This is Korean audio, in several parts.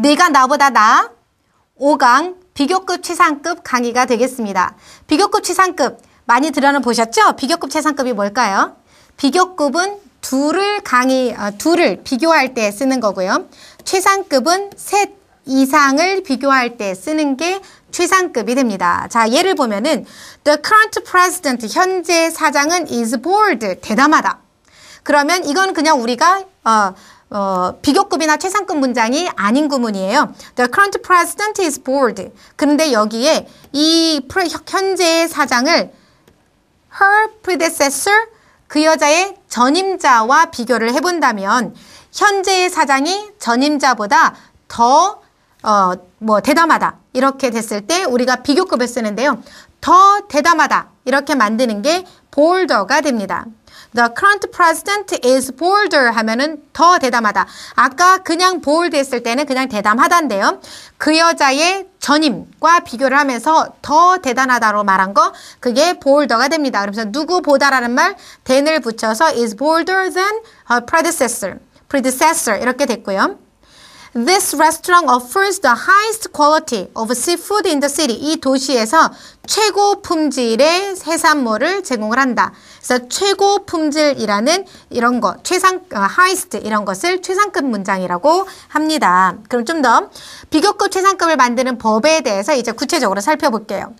네가 나보다 나 5강 비교급 최상급 강의가 되겠습니다. 비교급 최상급 많이 들여보셨죠? 비교급 최상급이 뭘까요? 비교급은 둘을 강의, 어, 둘을 비교할 때 쓰는 거고요. 최상급은 셋 이상을 비교할 때 쓰는 게 최상급이 됩니다. 자, 예를 보면은 The current president, 현재 사장은 is bored, 대담하다. 그러면 이건 그냥 우리가 어, 어, 비교급이나 최상급 문장이 아닌 구문이에요. The current president is bored. 그런데 여기에 이 현재의 사장을 her predecessor 그 여자의 전임자와 비교를 해본다면 현재의 사장이 전임자보다 더 어, 뭐 대담하다 이렇게 됐을 때 우리가 비교급을 쓰는데요. 더 대담하다 이렇게 만드는 게 볼더가 됩니다. The current president is bolder 하면은 더 대담하다. 아까 그냥 bold 했을 때는 그냥 대담하다인데요. 그 여자의 전임과 비교를 하면서 더 대단하다로 말한 거 그게 bolder가 됩니다. 그러면서 누구보다라는 말 than을 붙여서 is bolder than her predecessor. predecessor 이렇게 됐고요. This restaurant offers the highest quality of seafood in the city. 이 도시에서 최고 품질의 해산물을 제공을 한다. 그래서 최고 품질이라는 이런 거 최상, 하이스트 어, 이런 것을 최상급 문장이라고 합니다. 그럼 좀 더 비교급 최상급을 만드는 법에 대해서 이제 구체적으로 살펴볼게요.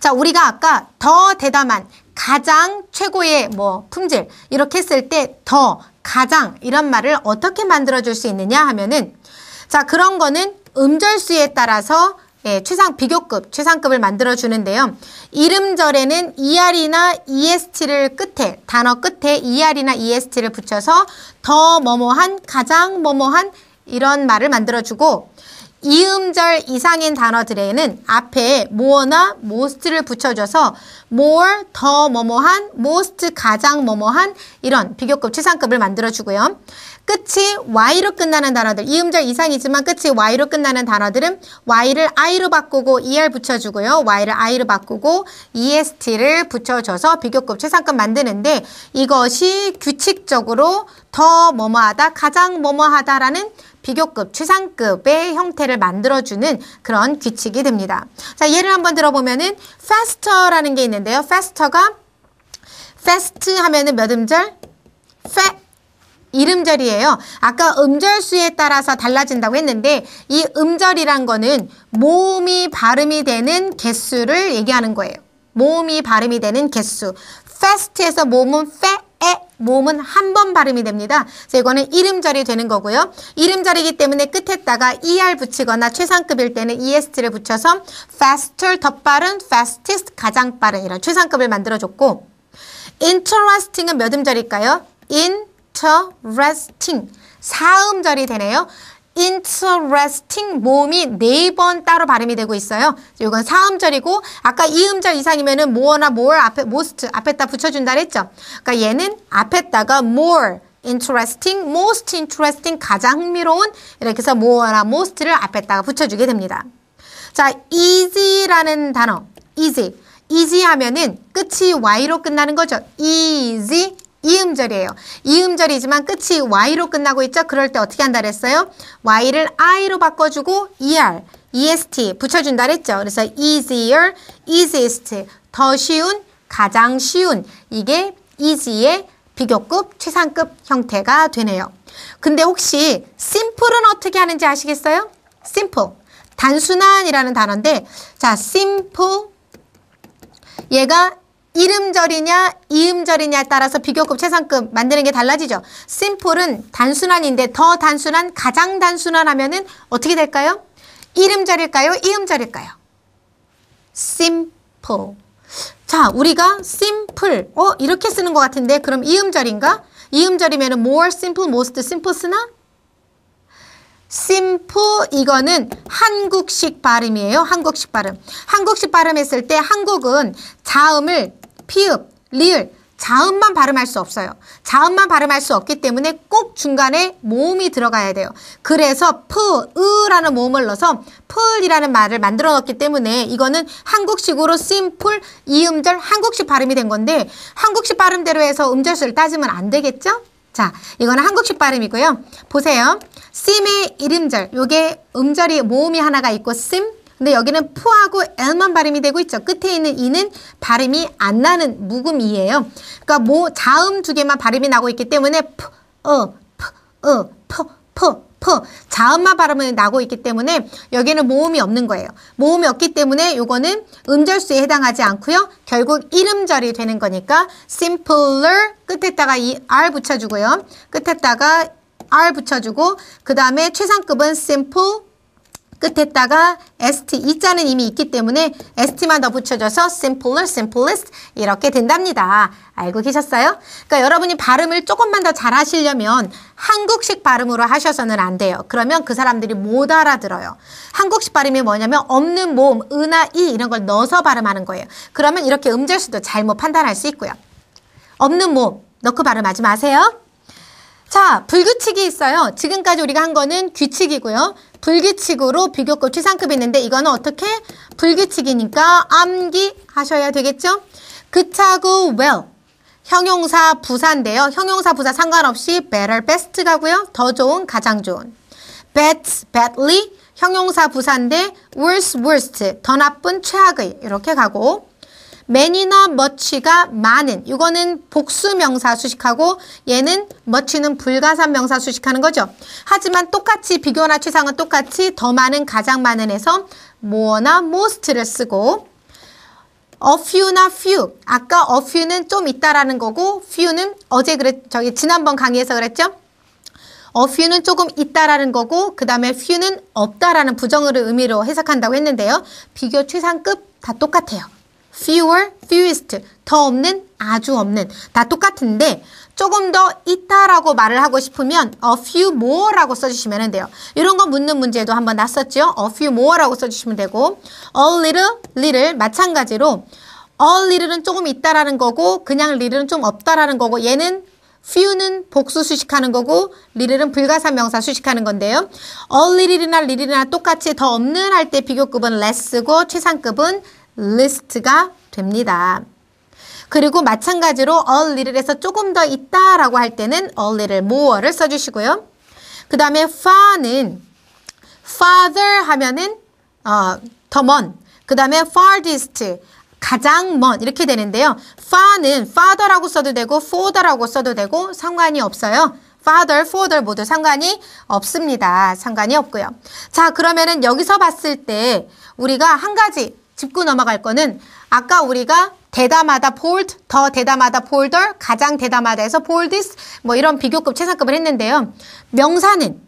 자, 우리가 아까 더 대담한 가장 최고의 뭐 품질 이렇게 했을 때더 가장 이런 말을 어떻게 만들어 줄 수 있느냐 하면은 자, 그런 거는 음절수에 따라서 예, 최상 비교급, 최상급을 만들어 주는데요. 이름절에는 ER이나 EST를 끝에 단어 끝에 ER이나 EST를 붙여서 더 뭐뭐한, 가장 뭐뭐한 이런 말을 만들어 주고 이음절 이상인 단어들에는 앞에 more나 most를 붙여줘서 more, 더 뭐뭐한, most, 가장 뭐뭐한 이런 비교급, 최상급을 만들어주고요. 끝이 y로 끝나는 단어들, 이음절 이상이지만 끝이 y로 끝나는 단어들은 y를 i로 바꾸고 er 붙여주고요. y를 i로 바꾸고 est를 붙여줘서 비교급, 최상급 만드는데 이것이 규칙적으로 더 뭐뭐하다, 가장 뭐뭐하다라는 비교급, 추상급의 형태를 만들어주는 그런 규칙이 됩니다. 자, 예를 한번 들어보면은 faster라는 게 있는데요. faster가 fast 하면은 몇 음절? fa 이름절이에요. 아까 음절 수에 따라서 달라진다고 했는데 이 음절이란 거는 모음이 발음이 되는 개수를 얘기하는 거예요. 모음이 발음이 되는 개수. fast에서 모음은 fa 몸은 한 번 발음이 됩니다. 그래서 이거는 이름절이 되는 거고요. 이름절이기 때문에 끝에다가 er 붙이거나 최상급일 때는 est를 붙여서 faster 더 빠른, fastest 가장 빠른 이런 최상급을 만들어줬고 interesting은 몇 음절일까요? interesting 사음절이 되네요. interesting 몸이 네 번 따로 발음이 되고 있어요. 이건 사음절이고 아까 이음절 이상이면은 more나 more 앞에 most 앞에다 붙여준다 그랬죠. 그러니까 얘는 앞에다가 more interesting, most interesting 가장 흥미로운 이렇게 해서 more나 most를 앞에다가 붙여주게 됩니다. 자, easy라는 단어 easy easy 하면은 끝이 y로 끝나는 거죠. easy 이음절이에요. 이음절이지만 끝이 y로 끝나고 있죠? 그럴 때 어떻게 한다 그랬어요? y를 i로 바꿔주고 er, est 붙여준다 그랬죠? 그래서 easier, easiest, 더 쉬운, 가장 쉬운 이게 easy의 비교급, 최상급 형태가 되네요. 근데 혹시 simple은 어떻게 하는지 아시겠어요? simple, 단순한이라는 단어인데 자, simple 얘가 이름절이냐 이음절이냐에 따라서 비교급 최상급 만드는 게 달라지죠. 심플은 단순한인데 더 단순한 가장 단순한 하면은 어떻게 될까요? 이름절일까요 이음절일까요? 심플. 자, 우리가 심플. 어, 이렇게 쓰는 것 같은데 그럼 이음절인가? 이음절이면 은 more simple, most simple 쓰나? 심플 이거는 한국식 발음이에요. 한국식 발음. 한국식 발음 했을 때 한국은 자음을 피읍, 리을, 자음만 발음할 수 없어요. 자음만 발음할 수 없기 때문에 꼭 중간에 모음이 들어가야 돼요. 그래서 푸, 으라는 모음을 넣어서 풀이라는 말을 만들어 놨기 때문에 이거는 한국식으로 심플 이음절 한국식 발음이 된 건데 한국식 발음대로 해서 음절수를 따지면 안 되겠죠? 자, 이거는 한국식 발음이고요. 보세요. 심의 이름절 요게 음절이 모음이 하나가 있고 심 근데 여기는 푸하고 L만 발음이 되고 있죠. 끝에 있는 이는 발음이 안 나는 무음이에요 그러니까 모 자음 두 개만 발음이 나고 있기 때문에 푸, 어, 푸, 어, 푸, 푸, 푸 자음만 발음이 나고 있기 때문에 여기는 모음이 없는 거예요. 모음이 없기 때문에 이거는 음절수에 해당하지 않고요. 결국 이름절이 되는 거니까 simpler 끝에다가 이 r 붙여주고요. 끝에다가 r 붙여주고 그 다음에 최상급은 simple 끝에다가 st, 이자는 이미 있기 때문에 st만 더 붙여줘서 simpler, simplest 이렇게 된답니다. 알고 계셨어요? 그러니까 여러분이 발음을 조금만 더 잘하시려면 한국식 발음으로 하셔서는 안 돼요. 그러면 그 사람들이 못 알아들어요. 한국식 발음이 뭐냐면 없는 모음, 은하, 이 이런 걸 넣어서 발음하는 거예요. 그러면 이렇게 음절수도 잘못 판단할 수 있고요. 없는 모음, 넣고 발음하지 마세요. 자, 불규칙이 있어요. 지금까지 우리가 한 거는 규칙이고요. 불규칙으로 비교급 최상급이 있는데 이거는 어떻게? 불규칙이니까 암기 하셔야 되겠죠? 그 차고 well. 형용사 부사인데요. 형용사 부사 상관없이 better, best 가고요. 더 좋은, 가장 좋은. bad, badly 형용사 부사인데 worse, worst 더 나쁜, 최악의 이렇게 가고 many나 much가 많은 이거는 복수 명사 수식하고 얘는 much는 불가산 명사 수식하는 거죠. 하지만 똑같이 비교나 취상은 똑같이 더 많은 가장 많은에서 more나 most를 쓰고 a few나 few 아까 a few는 좀 있다라는 거고 few는 어제 그랬 저기 지난번 강의에서 그랬죠. a few는 조금 있다라는 거고 그 다음에 few는 없다라는 부정을 의미로 해석한다고 했는데요. 비교 취상급 다 똑같아요. fewer, fewest, 더 없는, 아주 없는. 다 똑같은데 조금 더 있다라고 말을 하고 싶으면 a few more라고 써주시면 돼요. 이런 거 묻는 문제도 한번 났었죠? a few more라고 써주시면 되고 a little, little 마찬가지로 a little은 조금 있다라는 거고 그냥 little은 좀 없다라는 거고 얘는 few는 복수 수식하는 거고 little은 불가사 명사 수식하는 건데요. a little이나 little이나 똑같이 더 없는 할 때 비교급은 less고 최상급은 list가 됩니다. 그리고 마찬가지로 a little에서 조금 더 있다라고 할 때는 a little more를 써주시고요. 그 다음에 far는 farther 하면은 어, 더 먼, 그 다음에 farthest 가장 먼 이렇게 되는데요. far는 father라고 써도 되고 forder라고 써도 되고 상관이 없어요. father, father 모두 상관이 없습니다. 상관이 없고요. 자 그러면은 여기서 봤을 때 우리가 한 가지 짚고 넘어갈 거는 아까 우리가 대담하다 폴드, 더 대담하다 폴더, 가장 대담하다 해서 폴디스 뭐 이런 비교급 최상급을 했는데요. 명사는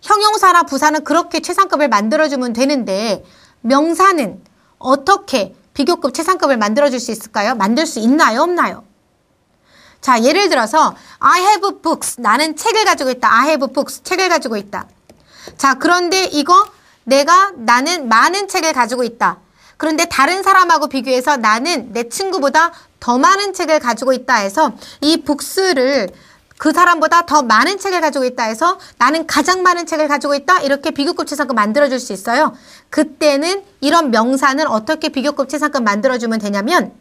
형용사나 부사는 그렇게 최상급을 만들어주면 되는데 명사는 어떻게 비교급 최상급을 만들어줄 수 있을까요? 만들 수 있나요? 없나요? 자, 예를 들어서 I have books. 나는 책을 가지고 있다. I have books. 책을 가지고 있다. 자, 그런데 이거 내가 나는 많은 책을 가지고 있다. 그런데 다른 사람하고 비교해서 나는 내 친구보다 더 많은 책을 가지고 있다 해서 이 북스를 그 사람보다 더 많은 책을 가지고 있다 해서 나는 가장 많은 책을 가지고 있다 이렇게 비교급 치상급 만들어줄 수 있어요. 그때는 이런 명사는 어떻게 비교급 치상급 만들어주면 되냐면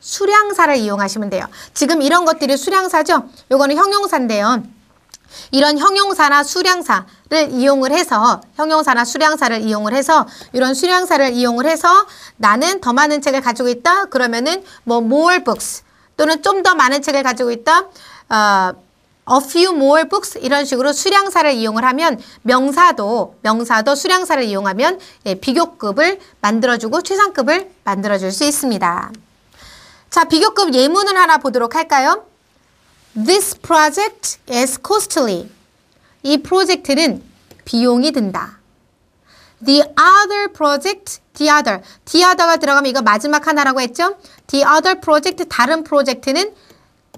수량사를 이용하시면 돼요. 지금 이런 것들이 수량사죠? 요거는 형용사인데요. 이런 형용사나 수량사를 이용을 해서 형용사나 수량사를 이용을 해서 이런 수량사를 이용을 해서 나는 더 많은 책을 가지고 있다 그러면은 뭐 more books 또는 좀 더 많은 책을 가지고 있다 어, a few more books 이런 식으로 수량사를 이용을 하면 명사도 명사도 수량사를 이용하면 예, 비교급을 만들어주고 최상급을 만들어줄 수 있습니다. 자 비교급 예문을 하나 보도록 할까요? This project is costly. 이 프로젝트는 비용이 든다. The other project, the other. the other가 들어가면 이거 마지막 하나라고 했죠? The other project, 다른 프로젝트는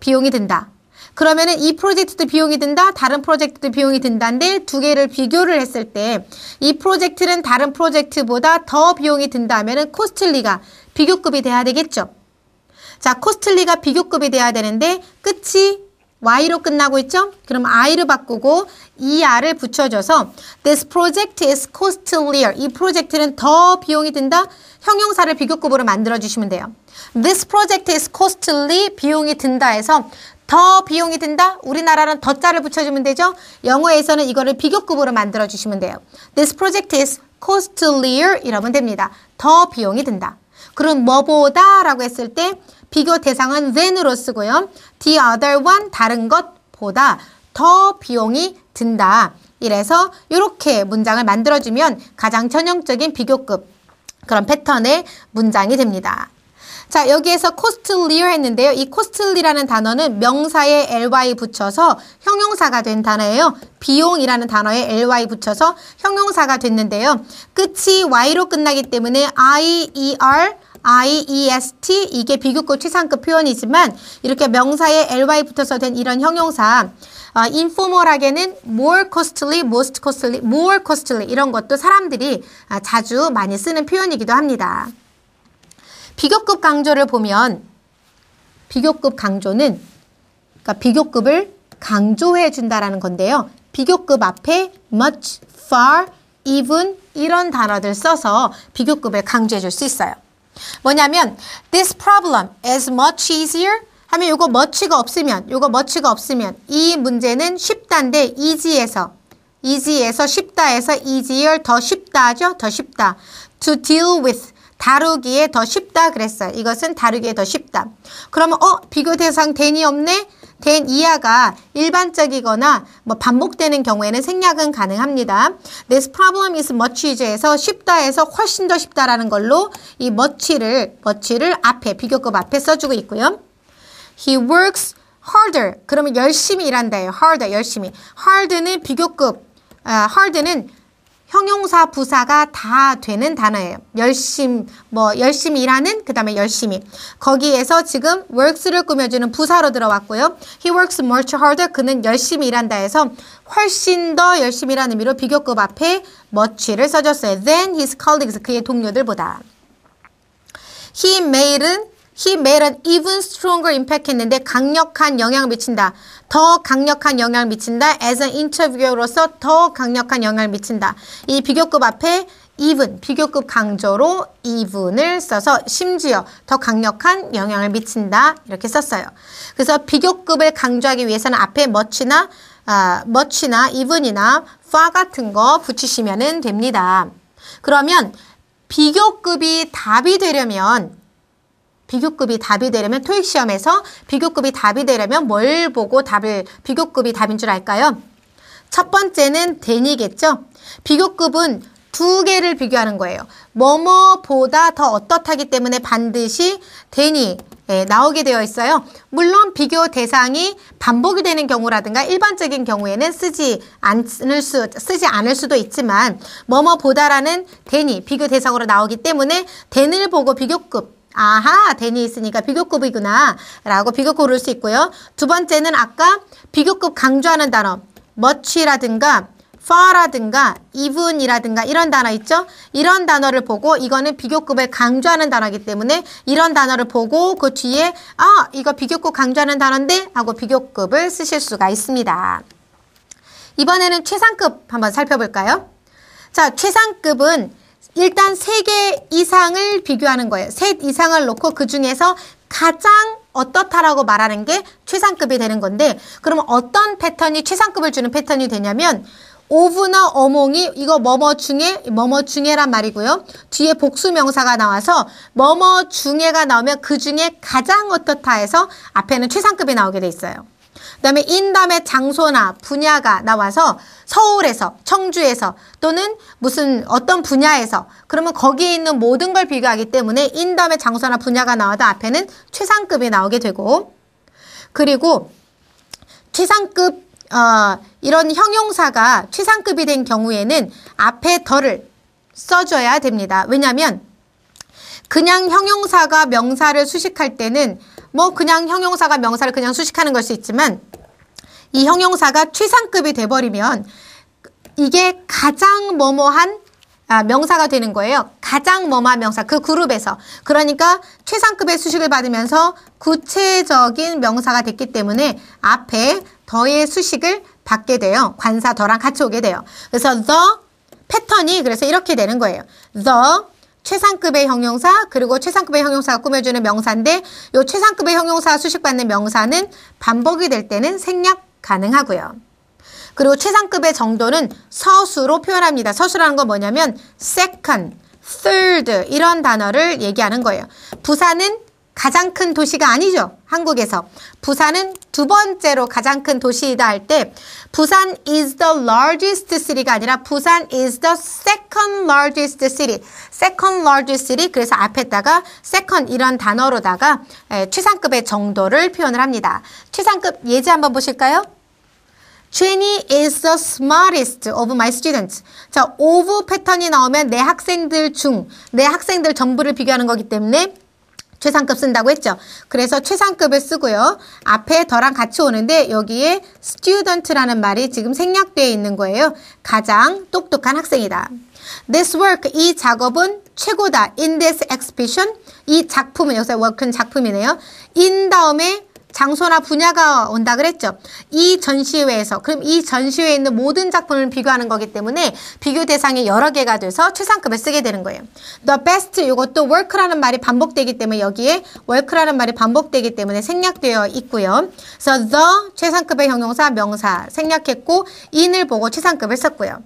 비용이 든다. 그러면이 프로젝트도 비용이 든다, 다른 프로젝트도 비용이 든다인데 두 개를 비교를 했을 때 이 프로젝트는 다른 프로젝트보다 더 비용이 든다면은 코스틀리가 비교급이 돼야 되겠죠. 자, 코스틀리가 비교급이 돼야 되는데 끝이 y로 끝나고 있죠? 그럼 i를 바꾸고 er을 붙여줘서 this project is costlier. 이 프로젝트는 더 비용이 든다. 형용사를 비교급으로 만들어주시면 돼요. this project is costly. 비용이 든다 해서 더 비용이 든다. 우리나라는 더 자를 붙여주면 되죠. 영어에서는 이거를 비교급으로 만들어주시면 돼요. this project is costlier 이러면 됩니다. 더 비용이 든다. 그럼 뭐보다 라고 했을 때 비교 대상은 than으로 쓰고요. The other one, 다른 것보다 더 비용이 든다. 이래서 이렇게 문장을 만들어주면 가장 전형적인 비교급 그런 패턴의 문장이 됩니다. 자, 여기에서 c o s t l y 했는데요. 이 costly라는 단어는 명사에 ly 붙여서 형용사가 된 단어예요. 비용이라는 단어에 ly 붙여서 형용사가 됐는데요. 끝이 y로 끝나기 때문에 i, e, r, IEST 이게 비교급 최상급 표현이지만 이렇게 명사에 ly 붙어서 된 이런 형용사 어, informal하게는 more costly, most costly, more costly 이런 것도 사람들이 아, 자주 많이 쓰는 표현이기도 합니다. 비교급 강조를 보면 비교급 강조는 그러니까 비교급을 강조해 준다라는 건데요. 비교급 앞에 much, far, even 이런 단어들 써서 비교급을 강조해 줄 수 있어요. 뭐냐면 this problem is much easier 하면 이거 much가 없으면 이거 much가 없으면 이 문제는 쉽다인데 easy에서 easy에서 쉽다에서 easier 더 쉽다죠? 더 쉽다. to deal with 다루기에 더 쉽다 그랬어요. 이것은 다루기에 더 쉽다. 그러면 어 비교 대상 대니 없네? 된 이하가 일반적이거나 뭐 반복되는 경우에는 생략은 가능합니다. This problem is much easier에서 쉽다에서 훨씬 더 쉽다라는 걸로 이 much를 much를 앞에 비교급 앞에 써주고 있고요. He works harder. 그러면 열심히 일한다예요. harder 열심히. hard는 비교급. 아, hard는 형용사 부사가 다 되는 단어예요. 열심 뭐 열심히 일하는 그다음에 열심히 거기에서 지금 works를 꾸며주는 부사로 들어왔고요. He works much harder. 그는 열심히 일한다 해서 훨씬 더 열심히 일하는 의미로 비교급 앞에 much를 써줬어요. t h e n his colleagues 그의 동료들보다. He made은 He made an even stronger impact 했는데 강력한 영향을 미친다. 더 강력한 영향을 미친다. As an interviewer로서 더 강력한 영향을 미친다. 이 비교급 앞에 even, 비교급 강조로 even을 써서 심지어 더 강력한 영향을 미친다. 이렇게 썼어요. 그래서 비교급을 강조하기 위해서는 앞에 much나, 아, much나 even이나 far 같은 거 붙이시면 됩니다. 그러면 비교급이 답이 되려면 비교급이 답이 되려면 토익 시험에서 비교급이 답이 되려면 뭘 보고 답을 비교급이 답인 줄 알까요? 첫 번째는 대니겠죠. 비교급은 두 개를 비교하는 거예요. 뭐뭐보다 더 어떻하기 때문에 반드시 대니 예, 나오게 되어 있어요. 물론 비교 대상이 반복이 되는 경우라든가 일반적인 경우에는 쓰지 않을 수 쓰지 않을 수도 있지만 뭐뭐보다라는 대니 비교 대상으로 나오기 때문에 대니를 보고 비교급 아하, 데니 있으니까 비교급이구나 라고 비교급 오를 수 있고요. 두 번째는 아까 비교급 강조하는 단어 much라든가 far라든가 even이라든가 이런 단어 있죠? 이런 단어를 보고 이거는 비교급을 강조하는 단어이기 때문에 이런 단어를 보고 그 뒤에 아, 이거 비교급 강조하는 단어인데 하고 비교급을 쓰실 수가 있습니다. 이번에는 최상급 한번 살펴볼까요? 자, 최상급은 일단 세 개 이상을 비교하는 거예요. 셋 이상을 놓고 그 중에서 가장 어떻다라고 말하는 게 최상급이 되는 건데 그러면 어떤 패턴이 최상급을 주는 패턴이 되냐면 오브나 어몽이 이거 머머 중에 머머 중에란 말이고요. 뒤에 복수 명사가 나와서 머머 중에가 나오면 그 중에 가장 어떻다 해서 앞에는 최상급이 나오게 돼 있어요. 그다음에 인담의 장소나 분야가 나와서 서울에서 청주에서 또는 무슨 어떤 분야에서 그러면 거기에 있는 모든 걸 비교하기 때문에 인담의 장소나 분야가 나와도 앞에는 최상급이 나오게 되고 그리고 최상급 어, 이런 형용사가 최상급이 된 경우에는 앞에 덜을 써줘야 됩니다. 왜냐하면 그냥 형용사가 명사를 수식할 때는 뭐 그냥 형용사가 명사를 그냥 수식하는 걸수 있지만 이 형용사가 최상급이 돼버리면 이게 가장 뭐뭐한 아, 명사가 되는 거예요. 가장 뭐뭐한 명사, 그 그룹에서. 그러니까 최상급의 수식을 받으면서 구체적인 명사가 됐기 때문에 앞에 더의 수식을 받게 돼요. 관사 더랑 같이 오게 돼요. 그래서 the 패턴이 그래서 이렇게 되는 거예요. the 최상급의 형용사 그리고 최상급의 형용사가 꾸며주는 명사인데 요 최상급의 형용사 수식받는 명사는 반복이 될 때는 생략 가능하고요. 그리고 최상급의 정도는 서수로 표현합니다. 서수라는 건 뭐냐면 second, third 이런 단어를 얘기하는 거예요. 부사는 가장 큰 도시가 아니죠. 한국에서. 부산은 두 번째로 가장 큰 도시이다 할 때 부산 is the largest city가 아니라 부산 is the second largest city. second largest city 그래서 앞에다가 second 이런 단어로다가 에, 예, 최상급의 정도를 표현을 합니다. 최상급 예제 한번 보실까요? Jenny is the smartest of my students. 자, of 패턴이 나오면 내 학생들 중, 내 학생들 전부를 비교하는 거기 때문에 최상급 쓴다고 했죠. 그래서 최상급을 쓰고요. 앞에 더랑 같이 오는데 여기에 student라는 말이 지금 생략되어 있는 거예요. 가장 똑똑한 학생이다. This work, 이 작업은 최고다. In this exhibition, 이 작품은, 여기서 work은 작품이네요. in 다음에 장소나 분야가 온다 그랬죠. 이 전시회에서 그럼 이 전시회에 있는 모든 작품을 비교하는 거기 때문에 비교 대상이 여러 개가 돼서 최상급을 쓰게 되는 거예요. The best 이것도 work라는 말이 반복되기 때문에 여기에 work라는 말이 반복되기 때문에 생략되어 있고요. 그래서 the 최상급의 형용사 명사 생략했고 in을 보고 최상급을 썼고요.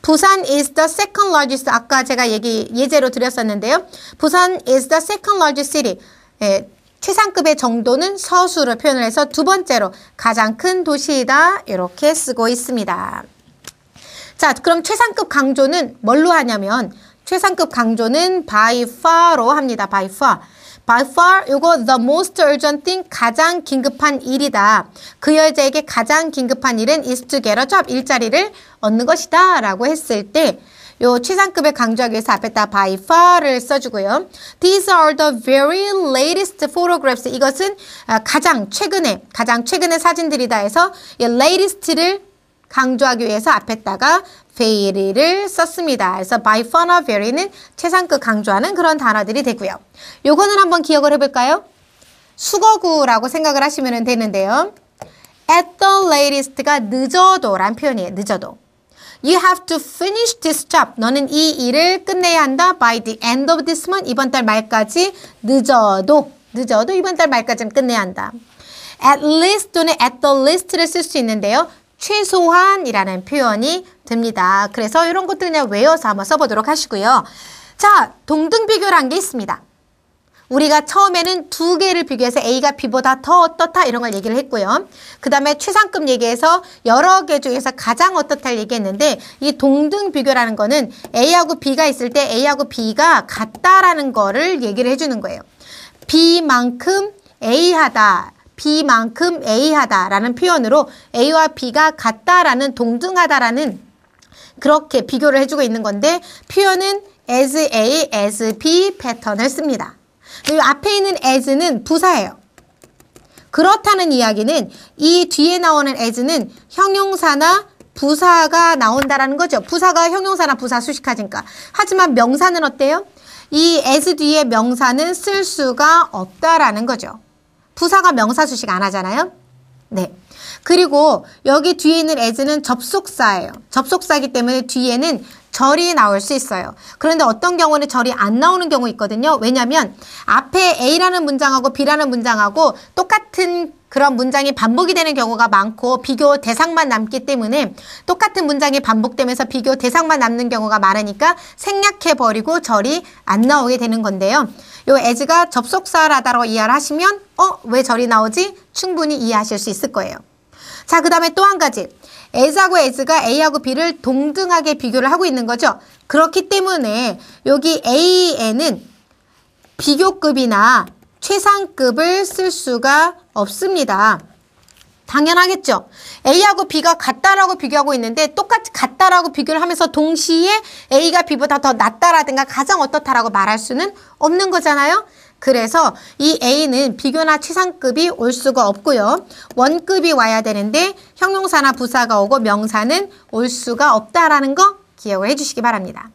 부산 is the second largest 아까 제가 얘기 예제로 드렸었는데요. 부산 is the second largest city. 예, 최상급의 정도는 서수를 표현을 해서 두 번째로 가장 큰 도시이다 이렇게 쓰고 있습니다. 자 그럼 최상급 강조는 뭘로 하냐면 최상급 강조는 by far로 합니다. by far. By far, 이거 the most urgent thing, 가장 긴급한 일이다. 그 여자에게 가장 긴급한 일은 is to get a job, 일자리를 얻는 것이다. 라고 했을 때, 요최상급을 강조하기 위해서 앞에다 by far를 써주고요. These are the very latest photographs. 이것은 아, 가장 최근에 가장 최근의 사진들이다 해서 이 latest를 강조하기 위해서 앞에다가 very를 썼습니다. 그래서 by far나 very는 최상급 강조하는 그런 단어들이 되고요. 요거는 한번 기억을 해볼까요? 수거구라고 생각을 하시면 되는데요. at the latest가 늦어도란 표현이에요. 늦어도. You have to finish this job. 너는 이 일을 끝내야 한다. By the end of this month. 이번 달 말까지 늦어도 늦어도 이번 달 말까지는 끝내야 한다. At least 또는 at the least를 쓸 수 있는데요. 최소한이라는 표현이 됩니다. 그래서 이런 것들 그냥 외워서 한번 써보도록 하시고요. 자, 동등 비교라는 게 있습니다. 우리가 처음에는 두 개를 비교해서 A가 B보다 더 어떻다 이런 걸 얘기를 했고요. 그 다음에 최상급 얘기해서 여러 개 중에서 가장 어떻다를 얘기했는데 이 동등 비교라는 거는 A하고 B가 있을 때 A하고 B가 같다라는 거를 얘기를 해주는 거예요. B만큼 A하다. B만큼 A하다라는 표현으로 A와 B가 같다라는 동등하다라는 그렇게 비교를 해주고 있는 건데 표현은 as A, as B 패턴을 씁니다. 이 앞에 있는 as는 부사예요. 그렇다는 이야기는 이 뒤에 나오는 as는 형용사나 부사가 나온다라는 거죠. 부사가 형용사나 부사 수식하니까. 하지만 명사는 어때요? 이 as 뒤에 명사는 쓸 수가 없다라는 거죠. 부사가 명사 수식 안 하잖아요. 네. 그리고 여기 뒤에 있는 as는 접속사예요. 접속사이기 때문에 뒤에는 절이 나올 수 있어요. 그런데 어떤 경우는 절이 안 나오는 경우 있거든요. 왜냐하면 앞에 A라는 문장하고 B라는 문장하고 똑같은 그런 문장이 반복이 되는 경우가 많고 비교 대상만 남기 때문에 똑같은 문장이 반복되면서 비교 대상만 남는 경우가 많으니까 생략해버리고 절이 안 나오게 되는 건데요. 요 as가 접속사라다로 이해를 하시면 어? 왜 절이 나오지? 충분히 이해하실 수 있을 거예요. 자, 그 다음에 또 한 가지. S하고 S가 A하고 B를 동등하게 비교를 하고 있는 거죠. 그렇기 때문에 여기 A에는 비교급이나 최상급을 쓸 수가 없습니다. 당연하겠죠. A하고 B가 같다라고 비교하고 있는데 똑같이 같다라고 비교를 하면서 동시에 A가 B보다 더 낫다라든가 가장 어떻다라고 말할 수는 없는 거잖아요. 그래서 이 A는 비교나 취상급이 올 수가 없고요. 원급이 와야 되는데 형용사나 부사가 오고 명사는 올 수가 없다라는 거 기억해 을 주시기 바랍니다.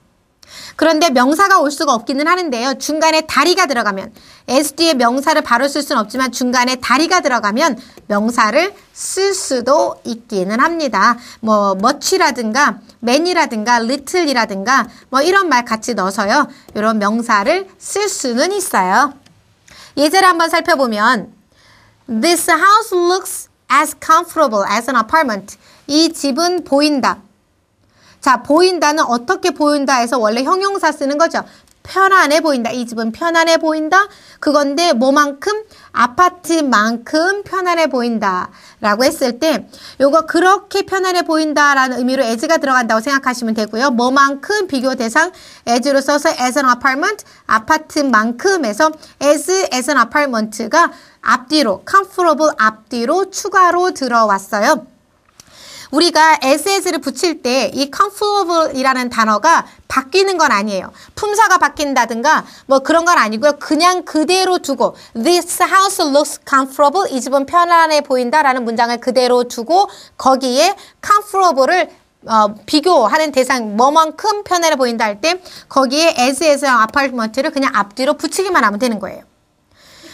그런데 명사가 올 수가 없기는 하는데요. 중간에 다리가 들어가면 s 뒤에 명사를 바로 쓸 수는 없지만 중간에 다리가 들어가면 명사를 쓸 수도 있기는 합니다. 뭐머치라든가맨이라든가 l 틀이라든가뭐 이런 말 같이 넣어서요. 이런 명사를 쓸 수는 있어요. 예제를 한번 살펴보면 This house looks as comfortable as an apartment. 이 집은 보인다. 자, 보인다는 어떻게 보인다 해서 원래 형용사 쓰는 거죠. 편안해 보인다. 이 집은 편안해 보인다. 그건데 뭐만큼? 아파트만큼 편안해 보인다. 라고 했을 때 요거 그렇게 편안해 보인다라는 의미로 as가 들어간다고 생각하시면 되고요. 뭐만큼 비교 대상 as로 써서 as an apartment 아파트만큼에서 as as an apartment가 앞뒤로 comfortable 앞뒤로 추가로 들어왔어요. 우리가 ss를 붙일 때 이 comfortable이라는 단어가 바뀌는 건 아니에요. 품사가 바뀐다든가 뭐 그런 건 아니고요. 그냥 그대로 두고 This house looks comfortable. 이 집은 편안해 보인다라는 문장을 그대로 두고 거기에 comfortable을 어, 비교하는 대상 뭐만큼 편안해 보인다 할 때 거기에 as 에서 apartment를 그냥 앞뒤로 붙이기만 하면 되는 거예요.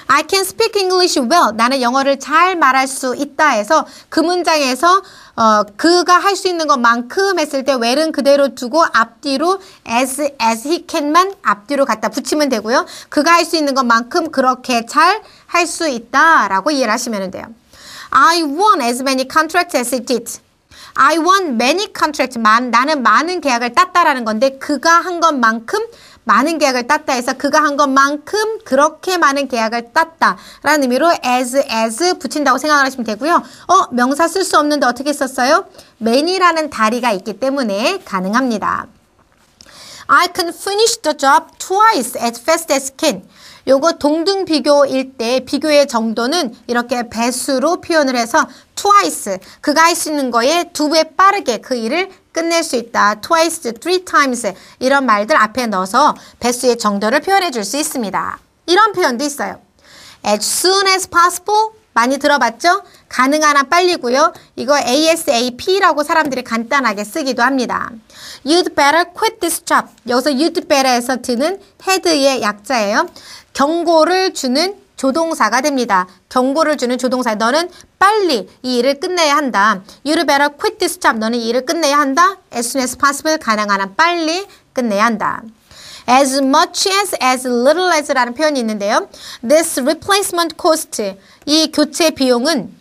I can speak English well. 나는 영어를 잘 말할 수 있다 해서 그 문장에서 어, 그가 할 수 있는 것만큼 했을 때 well은 그대로 두고 앞뒤로 as, as he can만 앞뒤로 갖다 붙이면 되고요. 그가 할 수 있는 것만큼 그렇게 잘 할 수 있다 라고 이해를 하시면 돼요. I won as many contracts as he did. I won many contracts. 만, 나는 많은 계약을 땄다라는 건데 그가 한 것만큼 많은 계약을 땄다 해서 그가 한 것만큼 그렇게 많은 계약을 땄다 라는 의미로 as, as 붙인다고 생각 하시면 되고요. 어? 명사 쓸 수 없는데 어떻게 썼어요? many라는 다리가 있기 때문에 가능합니다. I can finish the job twice as fast as can. 요거 동등 비교일 때 비교의 정도는 이렇게 배수로 표현을 해서 twice 그가 할 수 있는 거에 두 배 빠르게 그 일을 끝낼 수 있다. twice, three times 이런 말들 앞에 넣어서 배수의 정도를 표현해 줄 수 있습니다. 이런 표현도 있어요. as soon as possible 많이 들어봤죠? 가능한 한 빨리고요. 이거 ASAP라고 사람들이 간단하게 쓰기도 합니다. You'd better quit this job. 여기서 you'd better에서 드는 head의 약자예요. 경고를 주는 조동사가 됩니다. 경고를 주는 조동사. 너는 빨리 이 일을 끝내야 한다. You'd better quit this job. 너는 이 일을 끝내야 한다. As soon as possible. 가능한 한 빨리 끝내야 한다. as much as, as little as라는 표현이 있는데요. This replacement cost, 이 교체 비용은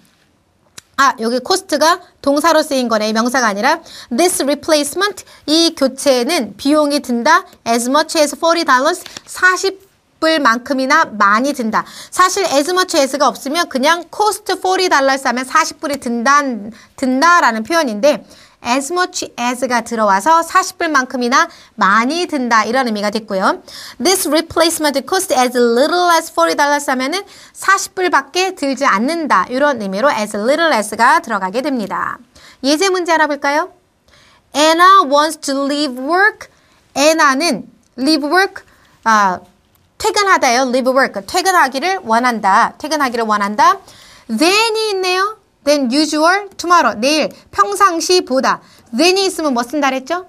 아, 여기 코스트가 동사로 쓰인 거네. 명사가 아니라 this replacement 이 교체는 비용이 든다. as much as 40 dollars 40 만큼이나 많이 든다. 사실 as much as가 없으면 그냥 cost 40 d o 싸면 40불이 든다, 든다라는 표현인데 as much as가 들어와서 40불만큼이나 많이 든다 이런 의미가 됐고요. This replacement cost as little as 40 dollars 하면은 40불밖에 들지 않는다 이런 의미로 as little as가 들어가게 됩니다. 예제 문제 알아볼까요? Anna wants to leave work. Anna는 leave work 아, 퇴근하다요. leave work 퇴근하기를 원한다. 퇴근하기를 원한다. then이 있네요. than usual tomorrow. 내일 평상시보다 than이 있으면 뭐 쓴다 그랬죠?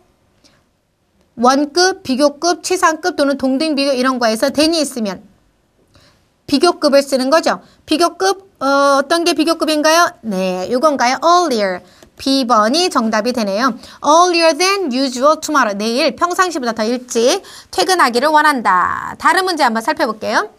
원급, 비교급, 치상급 또는 동등 비교 이런 거에서 than이 있으면 비교급을 쓰는 거죠. 비교급 어, 떤게 비교급인가요? 네, 이건가요? earlier. B번이 정답이 되네요. earlier than usual tomorrow. 내일 평상시보다 더 일찍 퇴근하기를 원한다. 다른 문제 한번 살펴볼게요.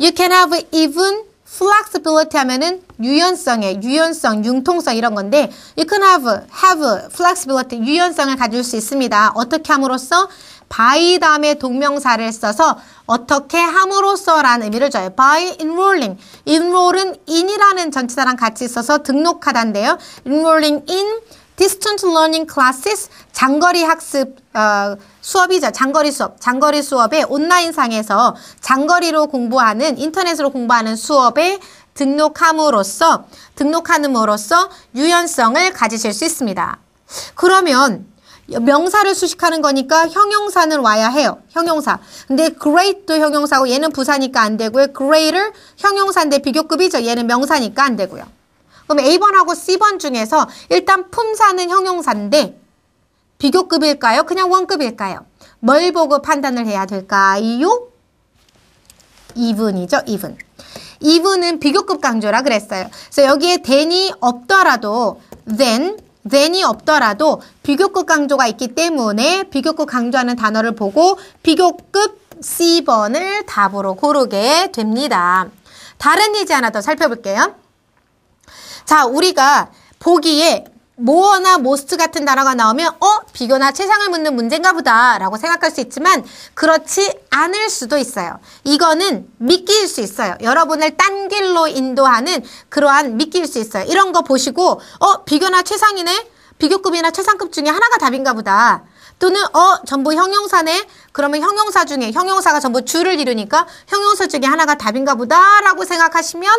You can have even flexibility 하면은 유연성의 유연성, 융통성 이런 건데 you can have, have flexibility, 유연성을 가질 수 있습니다. 어떻게 함으로써? by 다음에 동명사를 써서 어떻게 함으로써 라는 의미를 줘요. by enrolling. enroll은 in이라는 전치사랑 같이 써서 등록하단데요. enrolling in 디스턴트 러닝 클래스 장거리 학습 어, 수업이죠. 장거리 수업. 장거리 수업에 온라인상에서 장거리로 공부하는 인터넷으로 공부하는 수업에 등록함으로써 등록함으로써 유연성을 가지실 수 있습니다. 그러면 명사를 수식하는 거니까 형용사는 와야 해요. 형용사. 근데 great도 형용사고 얘는 부사니까 안 되고요. greater 형용사인데 비교급이죠. 얘는 명사니까 안 되고요. 그럼 A번하고 C번 중에서 일단 품사는 형용사인데 비교급일까요? 그냥 원급일까요? 뭘 보고 판단을 해야 될까요? 이분이죠, 이분. 이분은 비교급 강조라 그랬어요. 그래서 여기에 then이 없더라도 then, then이 없더라도 비교급 강조가 있기 때문에 비교급 강조하는 단어를 보고 비교급 C번을 답으로 고르게 됩니다. 다른 예제 하나 더 살펴볼게요. 자, 우리가 보기에 모어나 모스트 같은 단어가 나오면 어? 비교나 최상을 묻는 문제인가 보다 라고 생각할 수 있지만 그렇지 않을 수도 있어요. 이거는 미끼일 수 있어요. 여러분을 딴 길로 인도하는 그러한 미끼일 수 있어요. 이런 거 보시고 어? 비교나 최상이네? 비교급이나 최상급 중에 하나가 답인가 보다. 또는 어 전부 형용사네 그러면 형용사 중에 형용사가 전부 줄을 이루니까 형용사 중에 하나가 답인가 보다라고 생각하시면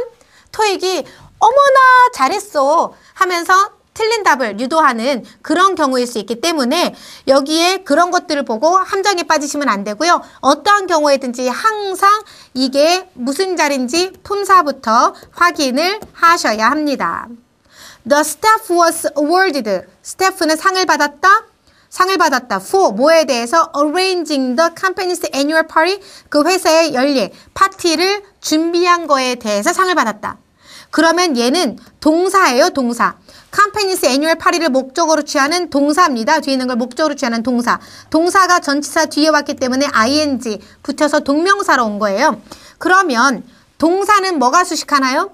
토익이 어머나 잘했어 하면서 틀린 답을 유도하는 그런 경우일 수 있기 때문에 여기에 그런 것들을 보고 함정에 빠지시면 안 되고요. 어떠한 경우에든지 항상 이게 무슨 자리인지 품사부터 확인을 하셔야 합니다. The staff was awarded. 스태프는 상을 받았다. 상을 받았다. for 뭐에 대해서 arranging the company's annual party 그 회사의 연례 파티를 준비한 거에 대해서 상을 받았다. 그러면 얘는 동사예요, 동사. 캄페니스 애뉴얼 파리를 목적으로 취하는 동사입니다. 뒤에 있는 걸 목적으로 취하는 동사. 동사가 전치사 뒤에 왔기 때문에 ing 붙여서 동명사로 온 거예요. 그러면 동사는 뭐가 수식하나요?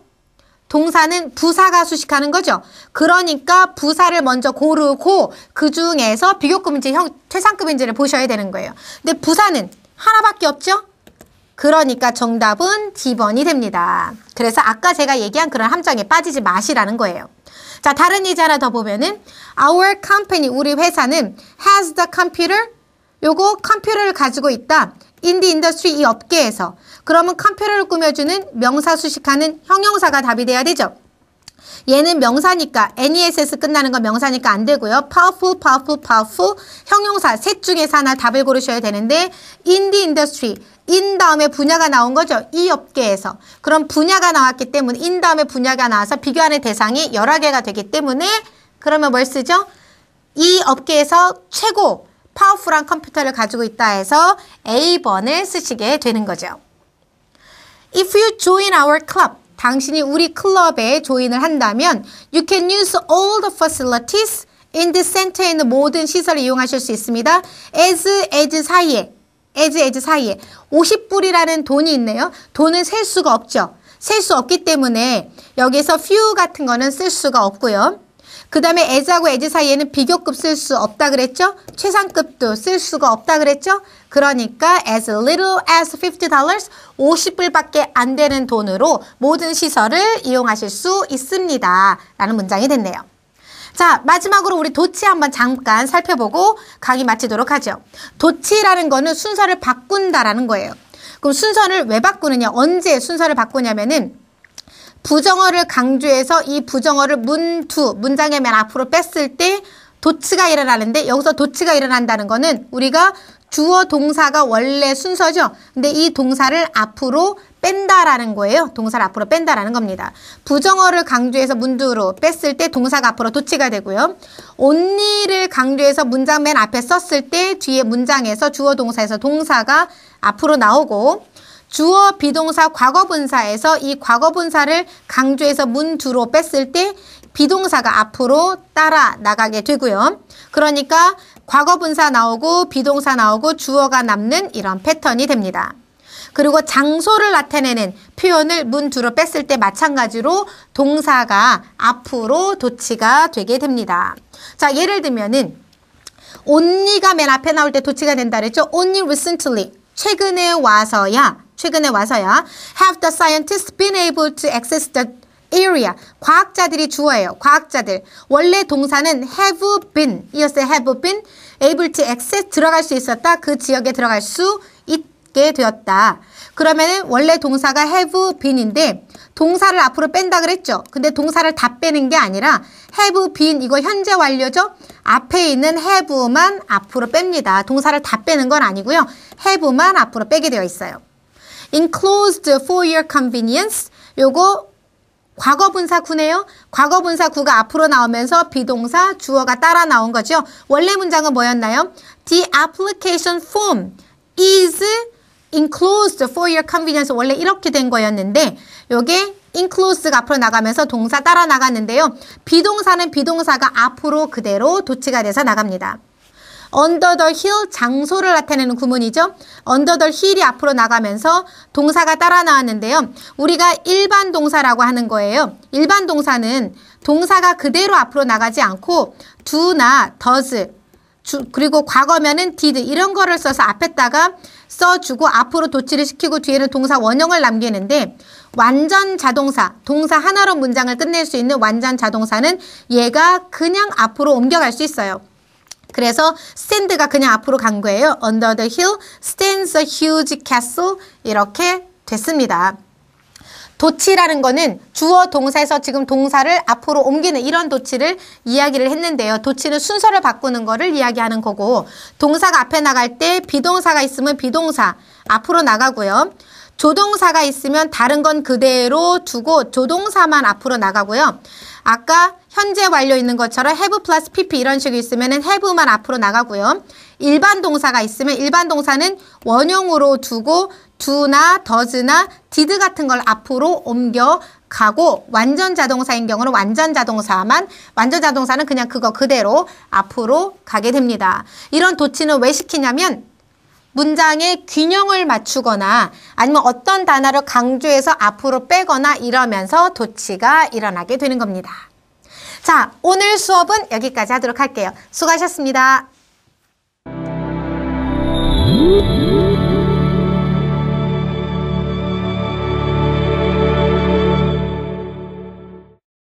동사는 부사가 수식하는 거죠. 그러니까 부사를 먼저 고르고 그 중에서 비교급인지 형, 최상급인지를 보셔야 되는 거예요. 근데 부사는 하나밖에 없죠? 그러니까 정답은 D번이 됩니다. 그래서 아까 제가 얘기한 그런 함정에 빠지지 마시라는 거예요. 자, 다른 예제 하나 더 보면은 our company, 우리 회사는 has the computer, 요거 컴퓨터를 가지고 있다. in the industry, 이 업계에서. 그러면 컴퓨터를 꾸며주는 명사 수식하는 형용사가 답이 돼야 되죠. 얘는 명사니까 NESS 끝나는 건 명사니까 안 되고요. powerful, powerful, powerful 형용사 셋 중에서 하나 답을 고르셔야 되는데 in the industry 인 다음에 분야가 나온 거죠. 이 업계에서. 그럼 분야가 나왔기 때문에 인 다음에 분야가 나와서 비교하는 대상이 여러 개가 되기 때문에 그러면 뭘 쓰죠? 이 업계에서 최고 파워풀한 컴퓨터를 가지고 있다 해서 A번을 쓰시게 되는 거죠. If you join our club, 당신이 우리 클럽에 조인을 한다면 you can use all the facilities in the center 있는 모든 시설을 이용하실 수 있습니다. as, as 사이에 as, as 사이에 50불이라는 돈이 있네요. 돈은 셀 수가 없죠. 셀 수 없기 때문에 여기서 few 같은 거는 쓸 수가 없고요. 그 다음에 애자고 애지 사이에는 비교급 쓸 수 없다 그랬죠? 최상급도 쓸 수가 없다 그랬죠? 그러니까 as little as $50, 50불밖에 안 되는 돈으로 모든 시설을 이용하실 수 있습니다. 라는 문장이 됐네요. 자, 마지막으로 우리 도치 한번 잠깐 살펴보고 강의 마치도록 하죠. 도치라는 거는 순서를 바꾼다라는 거예요. 그럼 순서를 왜 바꾸느냐? 언제 순서를 바꾸냐면은 부정어를 강조해서 이 부정어를 문두 문장의 맨 앞으로 뺐을 때 도치가 일어나는데 여기서 도치가 일어난다는 거는 우리가 주어 동사가 원래 순서죠. 근데 이 동사를 앞으로 뺀다라는 거예요. 동사를 앞으로 뺀다라는 겁니다. 부정어를 강조해서 문두로 뺐을 때 동사가 앞으로 도치가 되고요. 언니를 강조해서 문장 맨 앞에 썼을 때 뒤에 문장에서 주어 동사에서 동사가 앞으로 나오고 주어 비동사 과거분사에서 이 과거분사를 강조해서 문 두로 뺐을 때 비동사가 앞으로 따라 나가게 되고요. 그러니까 과거분사 나오고 비동사 나오고 주어가 남는 이런 패턴이 됩니다. 그리고 장소를 나타내는 표현을 문 두로 뺐을 때 마찬가지로 동사가 앞으로 도치가 되게 됩니다. 자, 예를 들면은 only가 맨 앞에 나올 때 도치가 된다 그랬죠? only recently, 최근에 와서야 최근에 와서요. Have the scientists been able to access the area? 과학자들이 주어예요. 과학자들. 원래 동사는 have been 이었어요. have been able to access 들어갈 수 있었다. 그 지역에 들어갈 수 있게 되었다. 그러면은 원래 동사가 have been인데 동사를 앞으로 뺀다 그랬죠. 근데 동사를 다 빼는 게 아니라 have been 이거 현재 완료죠. 앞에 있는 have만 앞으로 뺍니다. 동사를 다 빼는 건 아니고요. have만 앞으로 빼게 되어 있어요. enclosed for your convenience. 요거 과거 분사구네요. 과거 분사구가 앞으로 나오면서 비동사, 주어가 따라 나온 거죠. 원래 문장은 뭐였나요? The application form is enclosed for your convenience. 원래 이렇게 된 거였는데 요게 enclose가 앞으로 나가면서 동사 따라 나갔는데요. 비동사는 비동사가 앞으로 그대로 도치가 돼서 나갑니다. under the hill 장소를 나타내는 구문이죠. under the hill이 앞으로 나가면서 동사가 따라 나왔는데요. 우리가 일반 동사라고 하는 거예요. 일반 동사는 동사가 그대로 앞으로 나가지 않고 do나 does 주, 그리고 과거면은 did 이런 거를 써서 앞에다가 써주고 앞으로 도치를 시키고 뒤에는 동사 원형을 남기는데 완전 자동사, 동사 하나로 문장을 끝낼 수 있는 완전 자동사는 얘가 그냥 앞으로 옮겨갈 수 있어요. 그래서 stand가 그냥 앞으로 간 거예요. Under the hill stands a huge castle 이렇게 됐습니다. 도치라는 거는 주어 동사에서 지금 동사를 앞으로 옮기는 이런 도치를 이야기를 했는데요. 도치는 순서를 바꾸는 거를 이야기하는 거고 동사가 앞에 나갈 때 비동사가 있으면 비동사 앞으로 나가고요. 조동사가 있으면 다른 건 그대로 두고 조동사만 앞으로 나가고요. 아까 현재 완료 있는 것처럼 have 플러스 pp 이런 식으로 있으면 은 have만 앞으로 나가고요. 일반 동사가 있으면 일반 동사는 원형으로 두고 do나 does나 did 같은 걸 앞으로 옮겨 가고 완전 자동사인 경우는 완전 자동사만 완전 자동사는 그냥 그거 그대로 앞으로 가게 됩니다. 이런 도치는 왜 시키냐면 문장의 균형을 맞추거나 아니면 어떤 단어를 강조해서 앞으로 빼거나 이러면서 도치가 일어나게 되는 겁니다. 자, 오늘 수업은 여기까지 하도록 할게요. 수고하셨습니다.